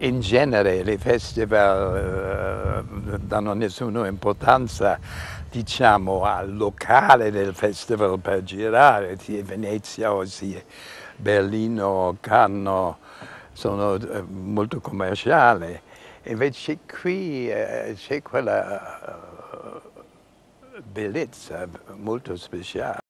in genere le festival eh, danno nessuna importanza diciamo, al locale del festival per girare, sia Venezia o sia Berlino, Canno, sono eh, molto commerciali. Invece qui eh, c'è quella eh, bellezza molto speciale.